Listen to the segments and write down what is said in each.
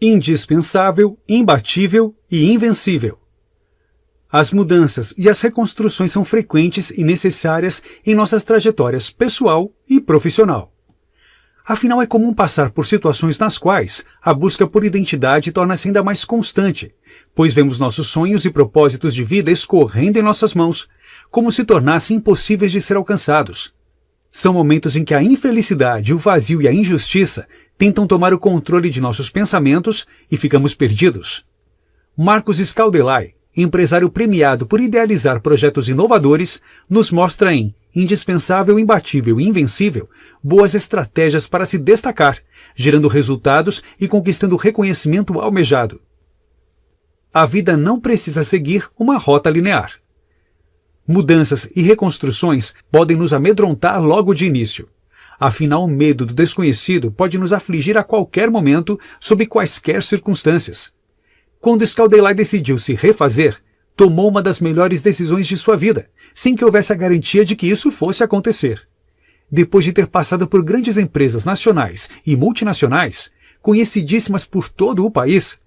indispensável, imbatível e invencível. As mudanças e as reconstruções são frequentes e necessárias em nossas trajetórias pessoal e profissional. Afinal, é comum passar por situações nas quais a busca por identidade torna-se ainda mais constante, pois vemos nossos sonhos e propósitos de vida escorrendo em nossas mãos, como se tornassem impossíveis de ser alcançados, são momentos em que a infelicidade, o vazio e a injustiça tentam tomar o controle de nossos pensamentos e ficamos perdidos. Marcos Scaldelai, empresário premiado por idealizar projetos inovadores, nos mostra em Indispensável, Imbatível e Invencível boas estratégias para se destacar, gerando resultados e conquistando reconhecimento almejado. A vida não precisa seguir uma rota linear mudanças e reconstruções podem nos amedrontar logo de início. Afinal, o medo do desconhecido pode nos afligir a qualquer momento, sob quaisquer circunstâncias. Quando Scaldelai decidiu se refazer, tomou uma das melhores decisões de sua vida, sem que houvesse a garantia de que isso fosse acontecer. Depois de ter passado por grandes empresas nacionais e multinacionais, conhecidíssimas por todo o país,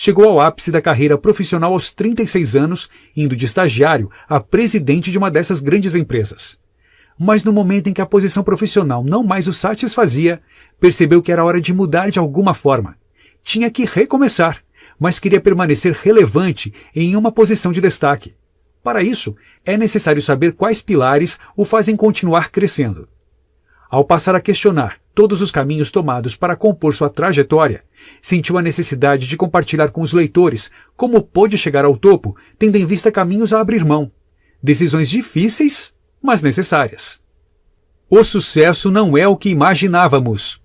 Chegou ao ápice da carreira profissional aos 36 anos, indo de estagiário a presidente de uma dessas grandes empresas. Mas no momento em que a posição profissional não mais o satisfazia, percebeu que era hora de mudar de alguma forma. Tinha que recomeçar, mas queria permanecer relevante em uma posição de destaque. Para isso, é necessário saber quais pilares o fazem continuar crescendo. Ao passar a questionar todos os caminhos tomados para compor sua trajetória. Sentiu a necessidade de compartilhar com os leitores como pôde chegar ao topo, tendo em vista caminhos a abrir mão. Decisões difíceis, mas necessárias. O sucesso não é o que imaginávamos.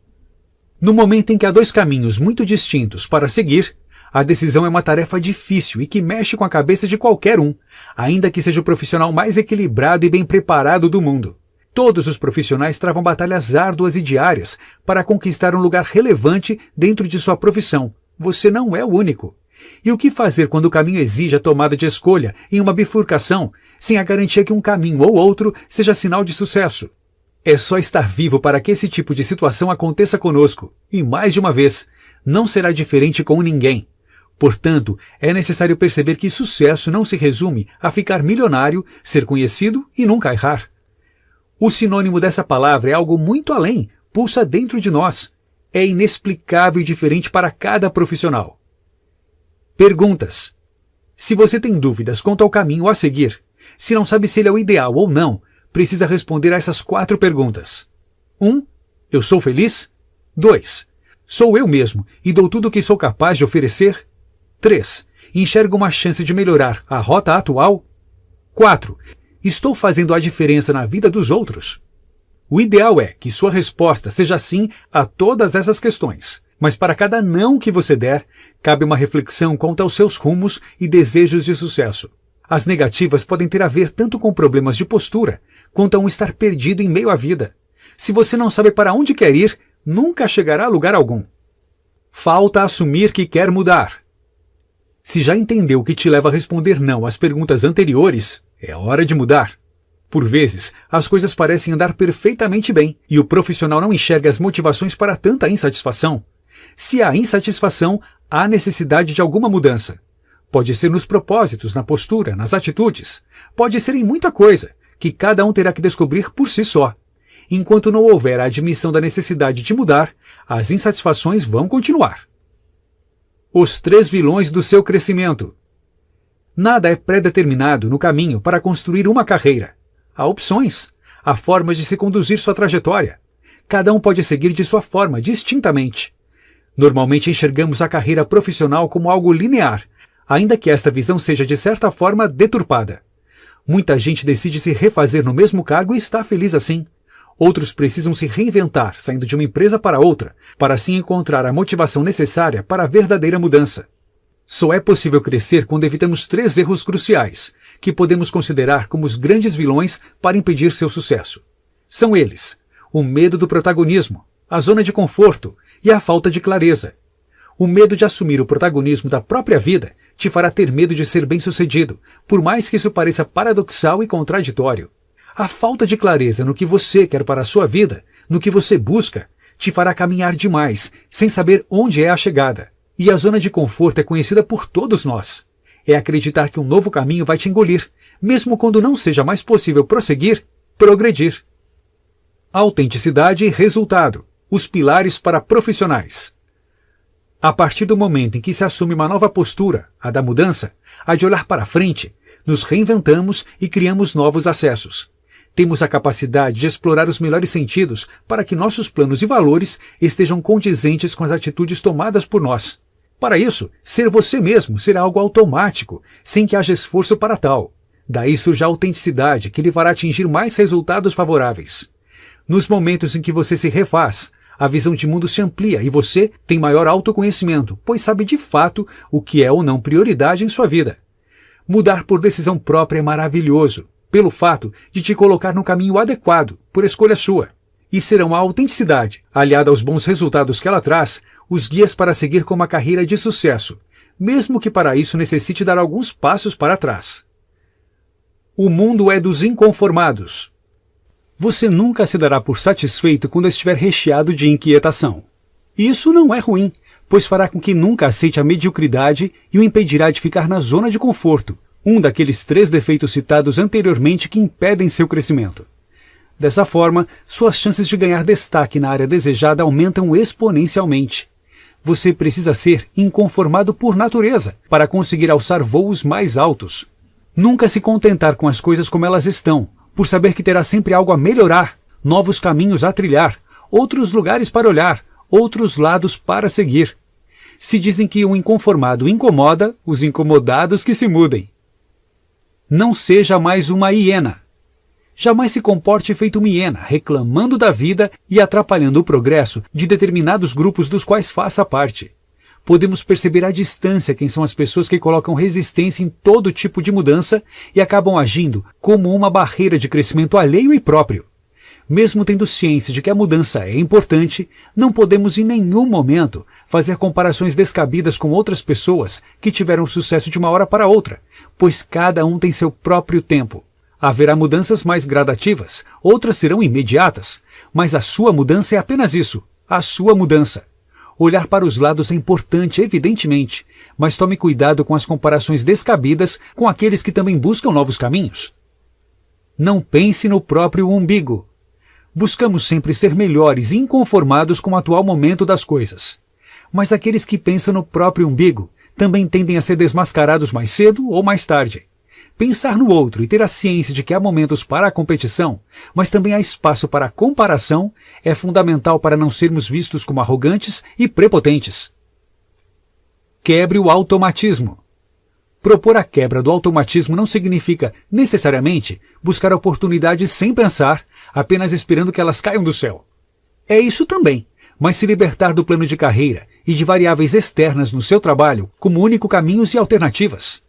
No momento em que há dois caminhos muito distintos para seguir, a decisão é uma tarefa difícil e que mexe com a cabeça de qualquer um, ainda que seja o profissional mais equilibrado e bem preparado do mundo. Todos os profissionais travam batalhas árduas e diárias para conquistar um lugar relevante dentro de sua profissão. Você não é o único. E o que fazer quando o caminho exige a tomada de escolha em uma bifurcação, sem a garantia que um caminho ou outro seja sinal de sucesso? É só estar vivo para que esse tipo de situação aconteça conosco, e mais de uma vez, não será diferente com ninguém. Portanto, é necessário perceber que sucesso não se resume a ficar milionário, ser conhecido e nunca errar. O sinônimo dessa palavra é algo muito além, pulsa dentro de nós. É inexplicável e diferente para cada profissional. Perguntas. Se você tem dúvidas quanto ao caminho a seguir, se não sabe se ele é o ideal ou não, precisa responder a essas quatro perguntas. 1. Um, eu sou feliz? 2. Sou eu mesmo e dou tudo o que sou capaz de oferecer? 3. Enxergo uma chance de melhorar a rota atual? 4. Estou fazendo a diferença na vida dos outros? O ideal é que sua resposta seja sim a todas essas questões. Mas para cada não que você der, cabe uma reflexão quanto aos seus rumos e desejos de sucesso. As negativas podem ter a ver tanto com problemas de postura, quanto a um estar perdido em meio à vida. Se você não sabe para onde quer ir, nunca chegará a lugar algum. Falta assumir que quer mudar. Se já entendeu o que te leva a responder não às perguntas anteriores, é hora de mudar. Por vezes, as coisas parecem andar perfeitamente bem e o profissional não enxerga as motivações para tanta insatisfação. Se há insatisfação, há necessidade de alguma mudança. Pode ser nos propósitos, na postura, nas atitudes. Pode ser em muita coisa, que cada um terá que descobrir por si só. Enquanto não houver a admissão da necessidade de mudar, as insatisfações vão continuar. Os três vilões do seu crescimento. Nada é pré-determinado no caminho para construir uma carreira. Há opções, há formas de se conduzir sua trajetória. Cada um pode seguir de sua forma, distintamente. Normalmente enxergamos a carreira profissional como algo linear, ainda que esta visão seja de certa forma deturpada. Muita gente decide se refazer no mesmo cargo e está feliz assim. Outros precisam se reinventar, saindo de uma empresa para outra, para assim encontrar a motivação necessária para a verdadeira mudança. Só é possível crescer quando evitamos três erros cruciais, que podemos considerar como os grandes vilões para impedir seu sucesso. São eles: o medo do protagonismo, a zona de conforto e a falta de clareza. O medo de assumir o protagonismo da própria vida te fará ter medo de ser bem-sucedido, por mais que isso pareça paradoxal e contraditório. A falta de clareza no que você quer para a sua vida, no que você busca, te fará caminhar demais, sem saber onde é a chegada. E a zona de conforto é conhecida por todos nós. É acreditar que um novo caminho vai te engolir, mesmo quando não seja mais possível prosseguir, progredir. Autenticidade e resultado os pilares para profissionais. A partir do momento em que se assume uma nova postura, a da mudança, a de olhar para frente, nos reinventamos e criamos novos acessos. Temos a capacidade de explorar os melhores sentidos para que nossos planos e valores estejam condizentes com as atitudes tomadas por nós. Para isso, ser você mesmo será algo automático, sem que haja esforço para tal. Daí surge a autenticidade que lhe fará atingir mais resultados favoráveis. Nos momentos em que você se refaz, a visão de mundo se amplia e você tem maior autoconhecimento, pois sabe de fato o que é ou não prioridade em sua vida. Mudar por decisão própria é maravilhoso, pelo fato de te colocar no caminho adequado, por escolha sua e serão a autenticidade, aliada aos bons resultados que ela traz, os guias para seguir com uma carreira de sucesso, mesmo que para isso necessite dar alguns passos para trás. O mundo é dos inconformados. Você nunca se dará por satisfeito quando estiver recheado de inquietação. Isso não é ruim, pois fará com que nunca aceite a mediocridade e o impedirá de ficar na zona de conforto, um daqueles três defeitos citados anteriormente que impedem seu crescimento. Dessa forma, suas chances de ganhar destaque na área desejada aumentam exponencialmente. Você precisa ser inconformado por natureza para conseguir alçar voos mais altos. Nunca se contentar com as coisas como elas estão, por saber que terá sempre algo a melhorar, novos caminhos a trilhar, outros lugares para olhar, outros lados para seguir. Se dizem que o inconformado incomoda, os incomodados que se mudem. Não seja mais uma hiena. Jamais se comporte feito uma hiena, reclamando da vida e atrapalhando o progresso de determinados grupos dos quais faça parte. Podemos perceber à distância quem são as pessoas que colocam resistência em todo tipo de mudança e acabam agindo como uma barreira de crescimento alheio e próprio. Mesmo tendo ciência de que a mudança é importante, não podemos em nenhum momento fazer comparações descabidas com outras pessoas que tiveram sucesso de uma hora para outra, pois cada um tem seu próprio tempo Haverá mudanças mais gradativas, outras serão imediatas, mas a sua mudança é apenas isso, a sua mudança. Olhar para os lados é importante, evidentemente, mas tome cuidado com as comparações descabidas com aqueles que também buscam novos caminhos. Não pense no próprio umbigo. Buscamos sempre ser melhores e inconformados com o atual momento das coisas. Mas aqueles que pensam no próprio umbigo também tendem a ser desmascarados mais cedo ou mais tarde. Pensar no outro e ter a ciência de que há momentos para a competição, mas também há espaço para a comparação, é fundamental para não sermos vistos como arrogantes e prepotentes. Quebre o automatismo. Propor a quebra do automatismo não significa, necessariamente, buscar oportunidades sem pensar, apenas esperando que elas caiam do céu. É isso também, mas se libertar do plano de carreira e de variáveis externas no seu trabalho como único caminhos e alternativas.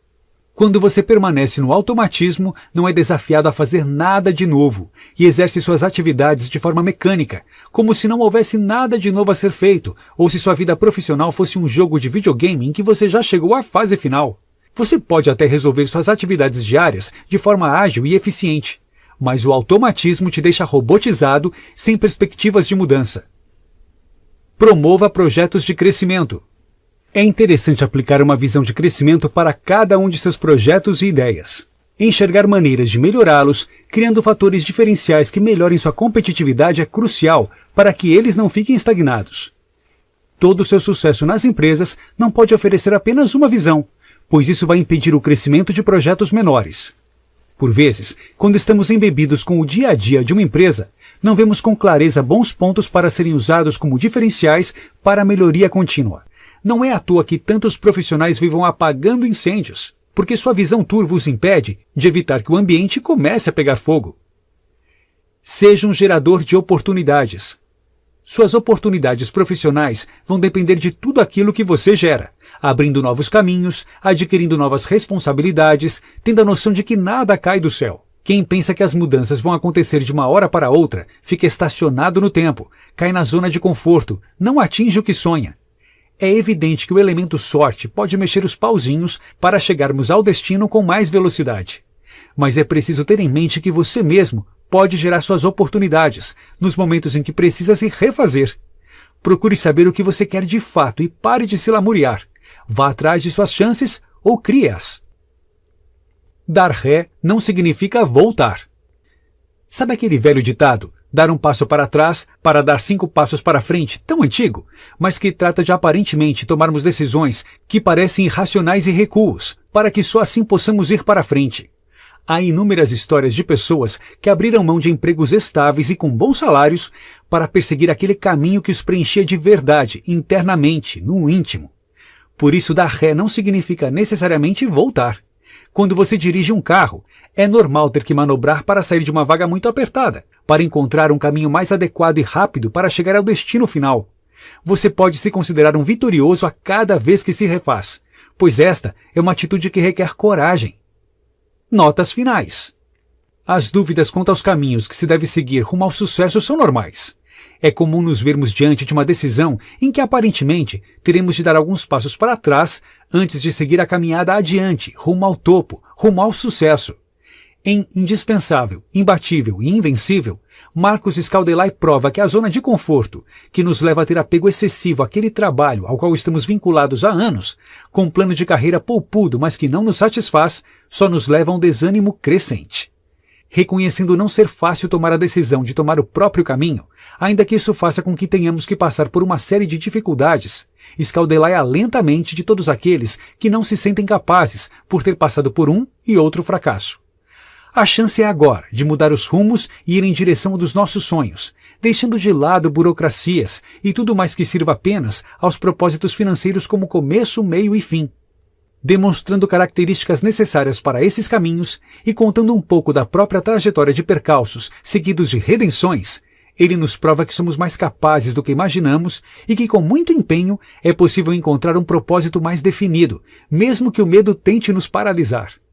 Quando você permanece no automatismo, não é desafiado a fazer nada de novo e exerce suas atividades de forma mecânica, como se não houvesse nada de novo a ser feito ou se sua vida profissional fosse um jogo de videogame em que você já chegou à fase final. Você pode até resolver suas atividades diárias de forma ágil e eficiente, mas o automatismo te deixa robotizado sem perspectivas de mudança. Promova projetos de crescimento. É interessante aplicar uma visão de crescimento para cada um de seus projetos e ideias. Enxergar maneiras de melhorá-los, criando fatores diferenciais que melhorem sua competitividade é crucial para que eles não fiquem estagnados. Todo o seu sucesso nas empresas não pode oferecer apenas uma visão, pois isso vai impedir o crescimento de projetos menores. Por vezes, quando estamos embebidos com o dia a dia de uma empresa, não vemos com clareza bons pontos para serem usados como diferenciais para a melhoria contínua. Não é à toa que tantos profissionais vivam apagando incêndios, porque sua visão turva os impede de evitar que o ambiente comece a pegar fogo. Seja um gerador de oportunidades. Suas oportunidades profissionais vão depender de tudo aquilo que você gera, abrindo novos caminhos, adquirindo novas responsabilidades, tendo a noção de que nada cai do céu. Quem pensa que as mudanças vão acontecer de uma hora para outra fica estacionado no tempo, cai na zona de conforto, não atinge o que sonha, é evidente que o elemento sorte pode mexer os pauzinhos para chegarmos ao destino com mais velocidade. Mas é preciso ter em mente que você mesmo pode gerar suas oportunidades nos momentos em que precisa se refazer. Procure saber o que você quer de fato e pare de se lamuriar. Vá atrás de suas chances ou crie-as. Dar ré não significa voltar. Sabe aquele velho ditado? dar um passo para trás para dar cinco passos para frente, tão antigo, mas que trata de aparentemente tomarmos decisões que parecem irracionais e recuos, para que só assim possamos ir para frente. Há inúmeras histórias de pessoas que abriram mão de empregos estáveis e com bons salários para perseguir aquele caminho que os preenchia de verdade, internamente, no íntimo. Por isso, dar ré não significa necessariamente voltar. Quando você dirige um carro, é normal ter que manobrar para sair de uma vaga muito apertada, para encontrar um caminho mais adequado e rápido para chegar ao destino final. Você pode se considerar um vitorioso a cada vez que se refaz, pois esta é uma atitude que requer coragem. Notas finais. As dúvidas quanto aos caminhos que se deve seguir rumo ao sucesso são normais. É comum nos vermos diante de uma decisão em que aparentemente teremos de dar alguns passos para trás antes de seguir a caminhada adiante, rumo ao topo, rumo ao sucesso. Em Indispensável, Imbatível e Invencível, Marcos Scaldelai prova que a zona de conforto, que nos leva a ter apego excessivo àquele trabalho ao qual estamos vinculados há anos, com um plano de carreira poupudo, mas que não nos satisfaz, só nos leva a um desânimo crescente. Reconhecendo não ser fácil tomar a decisão de tomar o próprio caminho, ainda que isso faça com que tenhamos que passar por uma série de dificuldades, Scaldelai lentamente de todos aqueles que não se sentem capazes por ter passado por um e outro fracasso a chance é agora de mudar os rumos e ir em direção dos nossos sonhos, deixando de lado burocracias e tudo mais que sirva apenas aos propósitos financeiros como começo, meio e fim. Demonstrando características necessárias para esses caminhos e contando um pouco da própria trajetória de percalços seguidos de redenções, ele nos prova que somos mais capazes do que imaginamos e que, com muito empenho, é possível encontrar um propósito mais definido, mesmo que o medo tente nos paralisar.